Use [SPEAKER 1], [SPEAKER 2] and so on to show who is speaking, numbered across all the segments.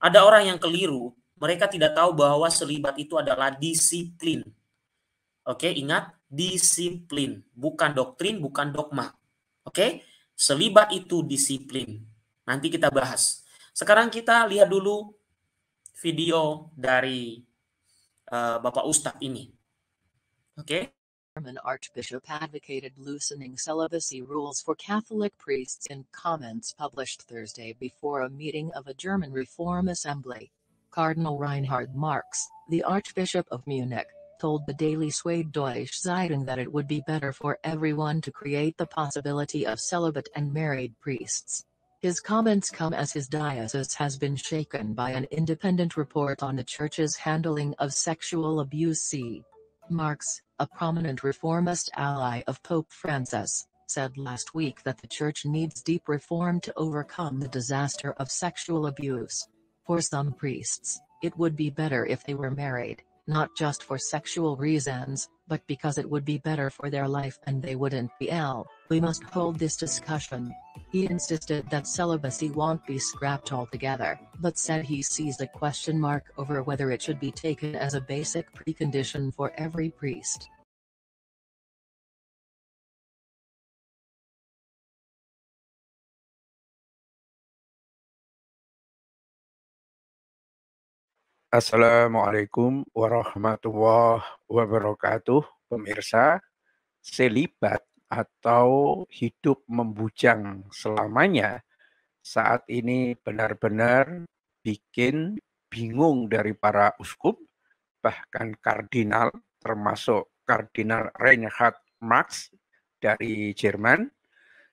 [SPEAKER 1] Ada orang yang keliru, mereka tidak tahu bahwa selibat itu adalah disiplin. Oke, ingat disiplin, bukan doktrin, bukan dogma. Oke, selibat itu disiplin. Nanti kita bahas. Sekarang kita lihat dulu video dari uh, Bapak Ustadz ini. Oke.
[SPEAKER 2] German archbishop advocated loosening celibacy rules for Catholic priests in comments published Thursday before a meeting of a German Reform Assembly. Cardinal Reinhard Marx, the Archbishop of Munich, told the Daily Suede Deutsche Zeitung that it would be better for everyone to create the possibility of celibate and married priests. His comments come as his diocese has been shaken by an independent report on the church's handling of sexual abuse. C. Marx, a prominent reformist ally of Pope Francis, said last week that the church needs deep reform to overcome the disaster of sexual abuse. For some priests, it would be better if they were married, not just for sexual reasons, but because it would be better for their life and they wouldn't be ill. We must hold this discussion. He insisted that celibacy won't be scrapped altogether, but said he sees a question mark over whether it should be taken as a basic precondition for every priest.
[SPEAKER 3] Assalamualaikum warahmatullahi wabarakatuh, pemirsa. Selibat atau hidup membujang selamanya saat ini benar-benar bikin bingung dari para uskup, bahkan kardinal, termasuk kardinal Reinhard Marx dari Jerman.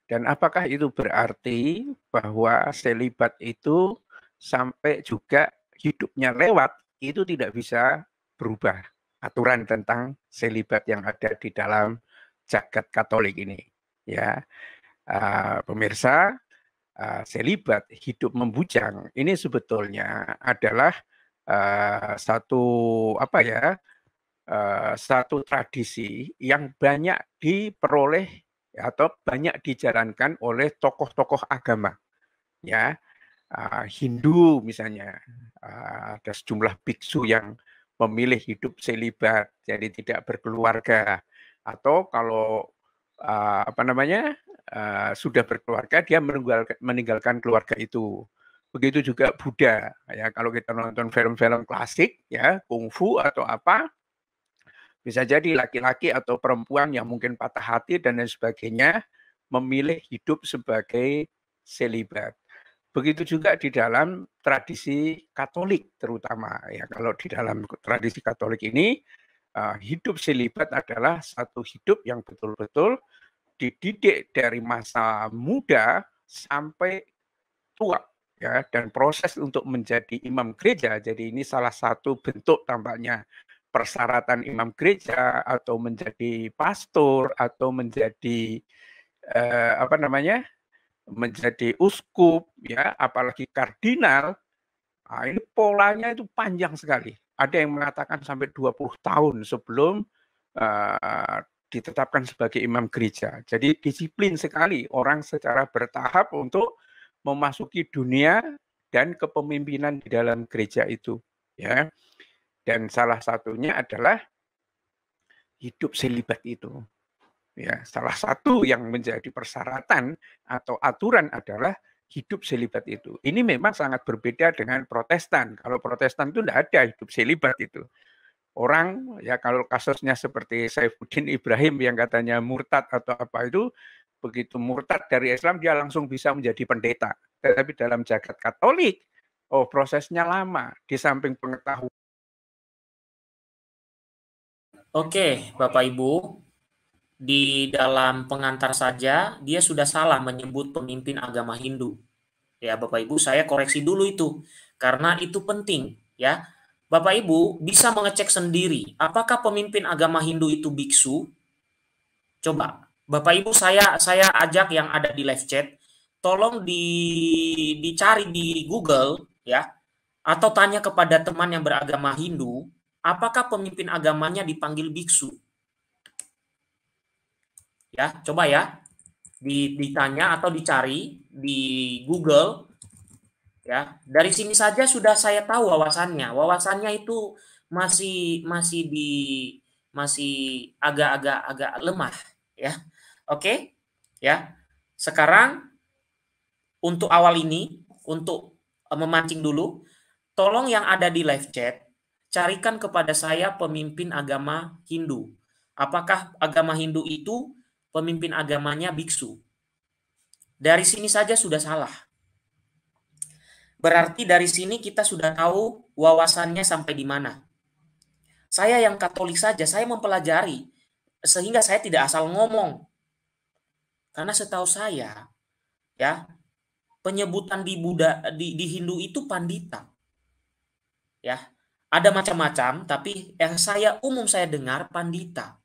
[SPEAKER 3] Dan apakah itu berarti bahwa selibat itu sampai juga hidupnya lewat itu tidak bisa berubah aturan tentang selibat yang ada di dalam jagat Katolik ini. Ya, uh, pemirsa, uh, selibat hidup membujang ini sebetulnya adalah uh, satu apa ya? Uh, satu tradisi yang banyak diperoleh atau banyak dijalankan oleh tokoh-tokoh agama, ya uh, Hindu misalnya uh, ada sejumlah biksu yang memilih hidup selibat, jadi tidak berkeluarga atau kalau uh, apa namanya uh, sudah berkeluarga dia meninggalkan, keluarga itu begitu juga Buddha ya kalau kita nonton film-film klasik ya kungfu atau apa bisa jadi laki-laki atau perempuan yang mungkin patah hati dan lain sebagainya memilih hidup sebagai selibat begitu juga di dalam tradisi Katolik terutama ya kalau di dalam tradisi Katolik ini Eh, hidup selibat adalah satu hidup yang betul-betul dididik dari masa muda sampai tua ya dan proses untuk menjadi imam gereja jadi ini salah satu bentuk tampaknya persyaratan imam gereja atau menjadi pastor atau menjadi eh, apa namanya menjadi uskup ya apalagi kardinal nah, ini polanya itu panjang sekali ada yang mengatakan sampai 20 tahun sebelum uh, ditetapkan sebagai imam gereja. Jadi disiplin sekali orang secara bertahap untuk memasuki dunia dan kepemimpinan di dalam gereja itu, ya. Dan salah satunya adalah hidup selibat itu. Ya, salah satu yang menjadi persyaratan atau aturan adalah hidup selibat itu. Ini memang sangat berbeda dengan Protestan. Kalau Protestan itu tidak ada hidup selibat itu. Orang ya kalau kasusnya seperti Saifuddin Ibrahim yang katanya murtad atau apa itu begitu murtad dari Islam dia langsung bisa menjadi pendeta. Tetapi dalam jagat Katolik oh prosesnya lama di samping pengetahuan Oke, Bapak Ibu, di dalam pengantar saja dia sudah
[SPEAKER 1] salah menyebut pemimpin agama Hindu. Ya, Bapak Ibu, saya koreksi dulu itu karena itu penting, ya. Bapak Ibu bisa mengecek sendiri apakah pemimpin agama Hindu itu biksu? Coba Bapak Ibu saya saya ajak yang ada di live chat tolong di dicari di Google ya atau tanya kepada teman yang beragama Hindu apakah pemimpin agamanya dipanggil biksu Ya, coba ya. Ditanya atau dicari di Google. Ya, dari sini saja sudah saya tahu wawasannya. Wawasannya itu masih masih di masih agak-agak agak lemah, ya. Oke? Ya. Sekarang untuk awal ini untuk eh, memancing dulu, tolong yang ada di live chat carikan kepada saya pemimpin agama Hindu. Apakah agama Hindu itu pemimpin agamanya biksu. Dari sini saja sudah salah. Berarti dari sini kita sudah tahu wawasannya sampai di mana. Saya yang Katolik saja, saya mempelajari sehingga saya tidak asal ngomong. Karena setahu saya, ya penyebutan di Buddha di, di Hindu itu pandita. Ya, ada macam-macam, tapi yang saya umum saya dengar pandita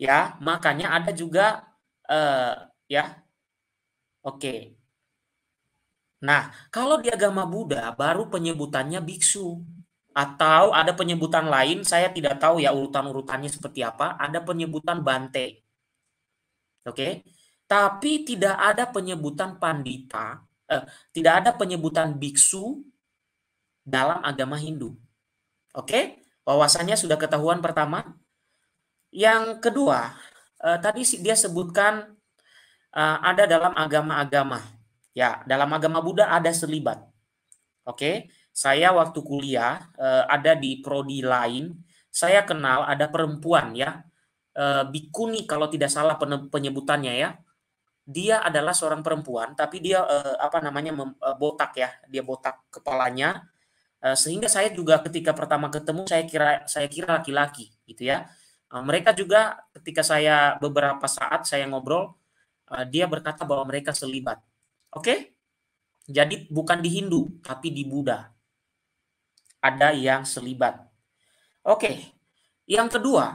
[SPEAKER 1] ya makanya ada juga uh, ya oke nah kalau di agama Buddha baru penyebutannya biksu atau ada penyebutan lain saya tidak tahu ya urutan urutannya seperti apa ada penyebutan bante oke tapi tidak ada penyebutan pandita eh, tidak ada penyebutan biksu dalam agama Hindu oke wawasannya sudah ketahuan pertama yang kedua, eh, tadi dia sebutkan eh, ada dalam agama-agama. Ya, dalam agama Buddha ada selibat. Oke, saya waktu kuliah eh, ada di prodi lain, saya kenal ada perempuan ya, eh, bikuni kalau tidak salah penyebutannya ya. Dia adalah seorang perempuan, tapi dia eh, apa namanya eh, botak ya, dia botak kepalanya, eh, sehingga saya juga ketika pertama ketemu saya kira saya kira laki-laki gitu ya Eh, mereka juga ketika saya beberapa saat saya ngobrol, eh, dia berkata bahwa mereka selibat. Oke? Okay? Jadi bukan di Hindu, tapi di Buddha. Ada yang selibat. Oke. Okay. Yang kedua,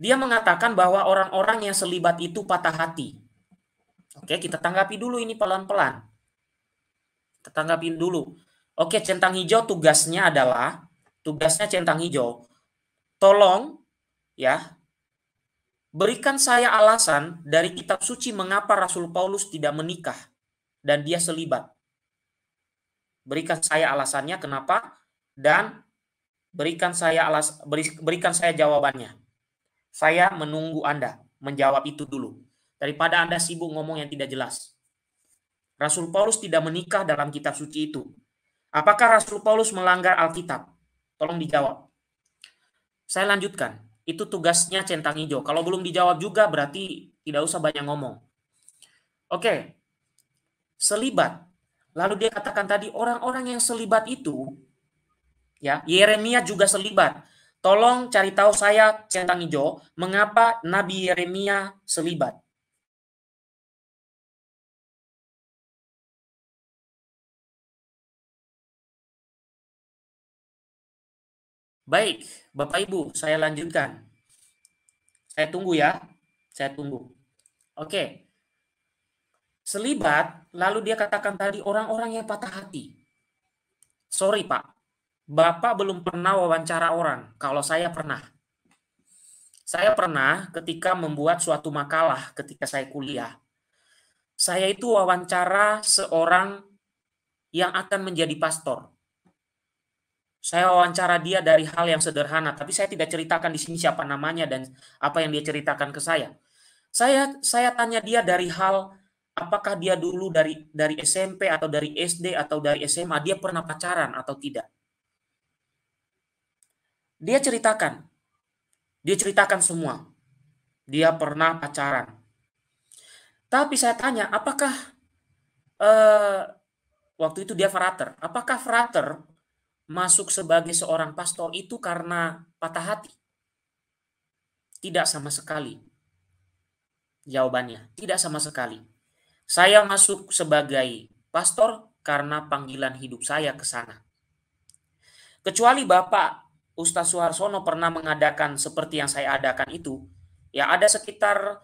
[SPEAKER 1] dia mengatakan bahwa orang-orang yang selibat itu patah hati. Oke, kita tanggapi dulu ini pelan-pelan. Kita tanggapi dulu. Oke, centang hijau tugasnya adalah tugasnya centang hijau. Tolong ya berikan saya alasan dari kitab suci mengapa Rasul Paulus tidak menikah dan dia selibat. Berikan saya alasannya kenapa dan berikan saya alas berikan saya jawabannya. Saya menunggu Anda menjawab itu dulu daripada Anda sibuk ngomong yang tidak jelas. Rasul Paulus tidak menikah dalam kitab suci itu. Apakah Rasul Paulus melanggar Alkitab? Tolong dijawab. Saya lanjutkan. Itu tugasnya centang hijau. Kalau belum dijawab juga berarti tidak usah banyak ngomong. Oke. Selibat. Lalu dia katakan tadi orang-orang yang selibat itu ya, Yeremia juga selibat. Tolong cari tahu saya centang hijau mengapa Nabi Yeremia selibat.
[SPEAKER 2] Baik, Bapak
[SPEAKER 1] Ibu, saya lanjutkan. Saya tunggu ya. Saya tunggu. Oke. Selibat, lalu dia katakan tadi orang-orang yang patah hati. Sorry Pak, Bapak belum pernah wawancara orang, kalau saya pernah. Saya pernah ketika membuat suatu makalah ketika saya kuliah. Saya itu wawancara seorang yang akan menjadi pastor saya wawancara dia dari hal yang sederhana, tapi saya tidak ceritakan di sini siapa namanya dan apa yang dia ceritakan ke saya. Saya saya tanya dia dari hal apakah dia dulu dari dari SMP atau dari SD atau dari SMA dia pernah pacaran atau tidak. Dia ceritakan. Dia ceritakan semua. Dia pernah pacaran. Tapi saya tanya, apakah eh, waktu itu dia frater? Apakah frater masuk sebagai seorang pastor itu karena patah hati? Tidak sama sekali. Jawabannya, tidak sama sekali. Saya masuk sebagai pastor karena panggilan hidup saya ke sana. Kecuali Bapak Ustaz Suharsono pernah mengadakan seperti yang saya adakan itu, ya ada sekitar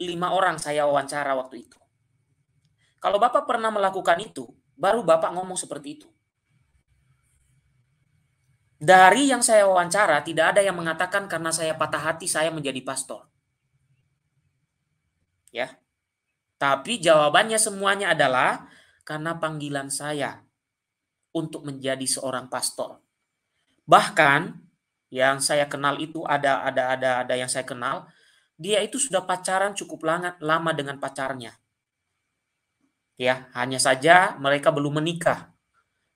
[SPEAKER 1] lima orang saya wawancara waktu itu. Kalau Bapak pernah melakukan itu, baru Bapak ngomong seperti itu. Dari yang saya wawancara, tidak ada yang mengatakan karena saya patah hati saya menjadi pastor. Ya. Tapi jawabannya semuanya adalah karena panggilan saya untuk menjadi seorang pastor. Bahkan yang saya kenal itu ada ada ada ada yang saya kenal, dia itu sudah pacaran cukup lama dengan pacarnya. Ya, hanya saja mereka belum menikah.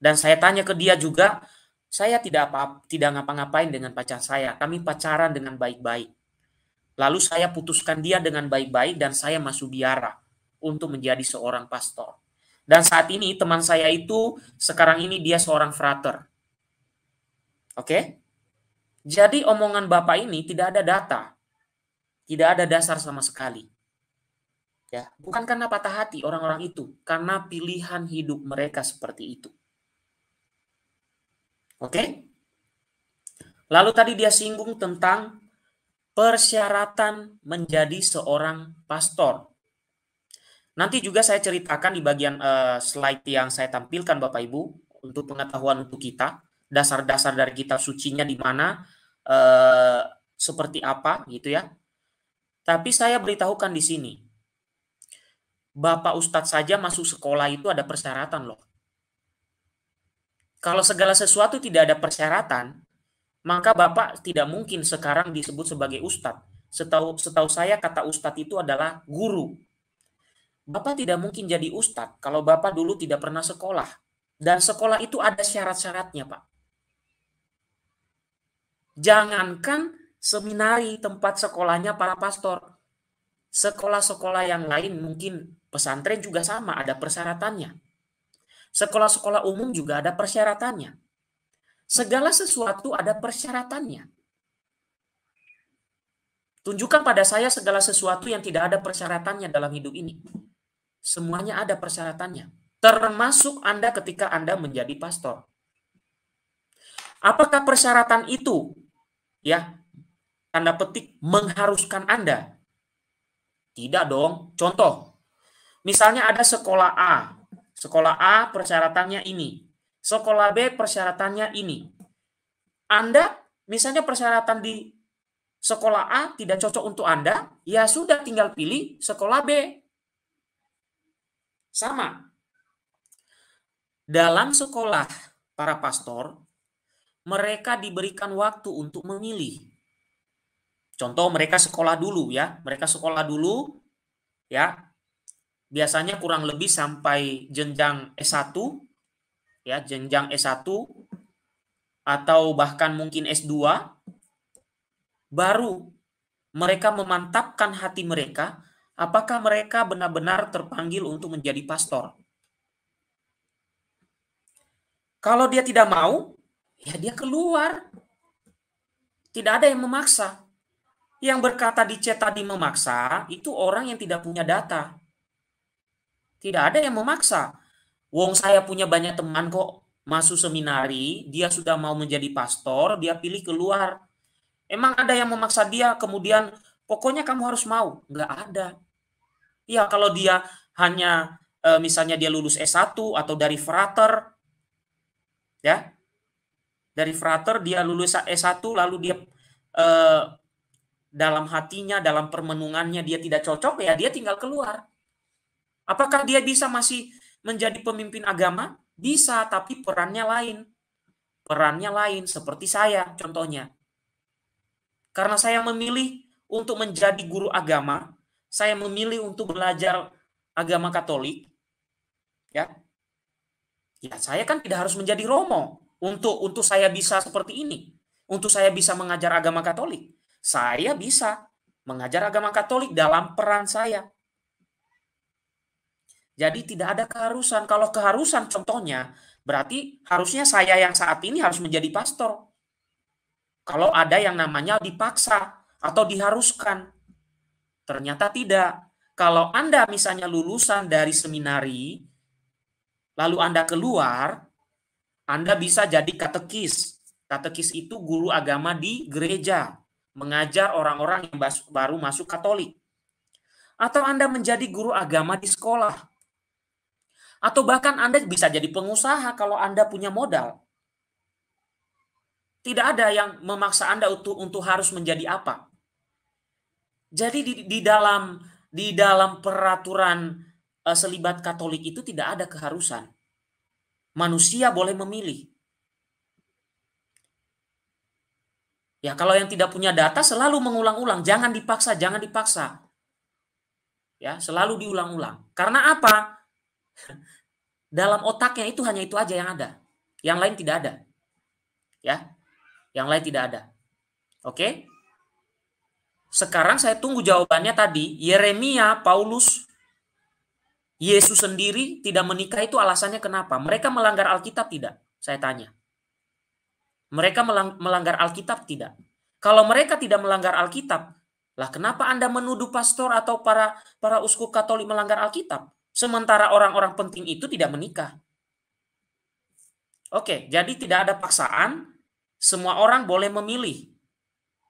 [SPEAKER 1] Dan saya tanya ke dia juga, saya tidak apa tidak ngapa-ngapain dengan pacar saya. Kami pacaran dengan baik-baik. Lalu saya putuskan dia dengan baik-baik dan saya masuk biara untuk menjadi seorang pastor. Dan saat ini teman saya itu sekarang ini dia seorang frater. Oke? Okay? Jadi omongan Bapak ini tidak ada data. Tidak ada dasar sama sekali. Ya, bukan karena patah hati orang-orang itu, karena pilihan hidup mereka seperti itu. Oke? Lalu tadi dia singgung tentang persyaratan menjadi seorang pastor. Nanti juga saya ceritakan di bagian uh, slide yang saya tampilkan Bapak Ibu untuk pengetahuan untuk kita, dasar-dasar dari kitab sucinya di mana uh, seperti apa gitu ya. Tapi saya beritahukan di sini. Bapak Ustadz saja masuk sekolah itu ada persyaratan loh. Kalau segala sesuatu tidak ada persyaratan, maka Bapak tidak mungkin sekarang disebut sebagai ustadz. Setahu, setahu saya kata ustadz itu adalah guru. Bapak tidak mungkin jadi ustadz kalau Bapak dulu tidak pernah sekolah. Dan sekolah itu ada syarat-syaratnya, Pak. Jangankan seminari tempat sekolahnya para pastor. Sekolah-sekolah yang lain mungkin pesantren juga sama, ada persyaratannya. Sekolah-sekolah umum juga ada persyaratannya. Segala sesuatu ada persyaratannya. Tunjukkan pada saya segala sesuatu yang tidak ada persyaratannya dalam hidup ini. Semuanya ada persyaratannya. Termasuk Anda ketika Anda menjadi pastor. Apakah persyaratan itu ya tanda petik mengharuskan Anda? Tidak dong. Contoh, misalnya ada sekolah A Sekolah A persyaratannya ini. Sekolah B persyaratannya ini. Anda misalnya persyaratan di sekolah A tidak cocok untuk Anda, ya sudah tinggal pilih sekolah B. Sama. Dalam sekolah para pastor, mereka diberikan waktu untuk memilih. Contoh mereka sekolah dulu ya, mereka sekolah dulu ya biasanya kurang lebih sampai jenjang S1 ya, jenjang S1 atau bahkan mungkin S2 baru mereka memantapkan hati mereka apakah mereka benar-benar terpanggil untuk menjadi pastor. Kalau dia tidak mau, ya dia keluar. Tidak ada yang memaksa. Yang berkata di tadi memaksa, itu orang yang tidak punya data. Tidak ada yang memaksa. Wong saya punya banyak teman kok masuk seminari, dia sudah mau menjadi pastor, dia pilih keluar. Emang ada yang memaksa dia kemudian pokoknya kamu harus mau? Enggak ada. Ya kalau dia hanya e, misalnya dia lulus S1 atau dari frater ya. Dari frater dia lulus S1 lalu dia eh, dalam hatinya, dalam permenungannya dia tidak cocok ya dia tinggal keluar Apakah dia bisa masih menjadi pemimpin agama? Bisa, tapi perannya lain. Perannya lain, seperti saya contohnya. Karena saya memilih untuk menjadi guru agama, saya memilih untuk belajar agama Katolik. Ya. Ya, saya kan tidak harus menjadi Romo untuk untuk saya bisa seperti ini. Untuk saya bisa mengajar agama Katolik. Saya bisa mengajar agama Katolik dalam peran saya. Jadi tidak ada keharusan. Kalau keharusan contohnya berarti harusnya saya yang saat ini harus menjadi pastor. Kalau ada yang namanya dipaksa atau diharuskan. Ternyata tidak. Kalau Anda misalnya lulusan dari seminari, lalu Anda keluar, Anda bisa jadi katekis. Katekis itu guru agama di gereja, mengajar orang-orang yang baru masuk Katolik. Atau Anda menjadi guru agama di sekolah, atau bahkan Anda bisa jadi pengusaha kalau Anda punya modal. Tidak ada yang memaksa Anda untuk untuk harus menjadi apa. Jadi di, di dalam di dalam peraturan uh, selibat Katolik itu tidak ada keharusan. Manusia boleh memilih. Ya, kalau yang tidak punya data selalu mengulang-ulang, jangan dipaksa, jangan dipaksa. Ya, selalu diulang-ulang. Karena apa? dalam otaknya itu hanya itu aja yang ada. Yang lain tidak ada. Ya. Yang lain tidak ada. Oke? Sekarang saya tunggu jawabannya tadi. Yeremia, Paulus, Yesus sendiri tidak menikah itu alasannya kenapa? Mereka melanggar Alkitab tidak? Saya tanya. Mereka melanggar Alkitab tidak? Kalau mereka tidak melanggar Alkitab, lah kenapa Anda menuduh pastor atau para para uskup Katolik melanggar Alkitab? Sementara orang-orang penting itu tidak menikah. Oke, jadi tidak ada paksaan, semua orang boleh memilih.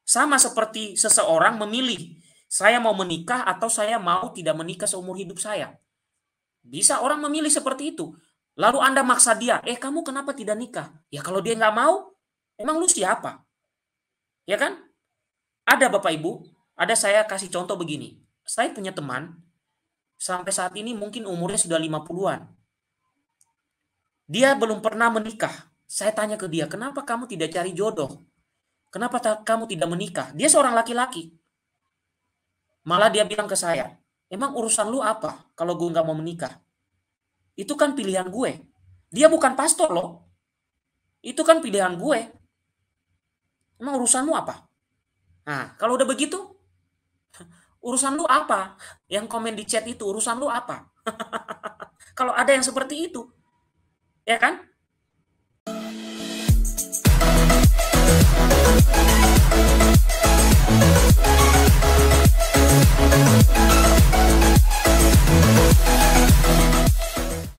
[SPEAKER 1] Sama seperti seseorang memilih, saya mau menikah atau saya mau tidak menikah seumur hidup saya. Bisa orang memilih seperti itu. Lalu Anda maksa dia, eh kamu kenapa tidak nikah? Ya kalau dia nggak mau, emang lu siapa? Ya kan? Ada Bapak Ibu, ada saya kasih contoh begini. Saya punya teman, sampai saat ini mungkin umurnya sudah 50-an. Dia belum pernah menikah. Saya tanya ke dia, kenapa kamu tidak cari jodoh? Kenapa kamu tidak menikah? Dia seorang laki-laki. Malah dia bilang ke saya, emang urusan lu apa kalau gue nggak mau menikah? Itu kan pilihan gue. Dia bukan pastor loh. Itu kan pilihan gue. Emang urusanmu apa? Nah, kalau udah begitu, urusan lu apa? Yang komen di chat itu urusan lu apa? Kalau ada yang seperti itu, ya kan?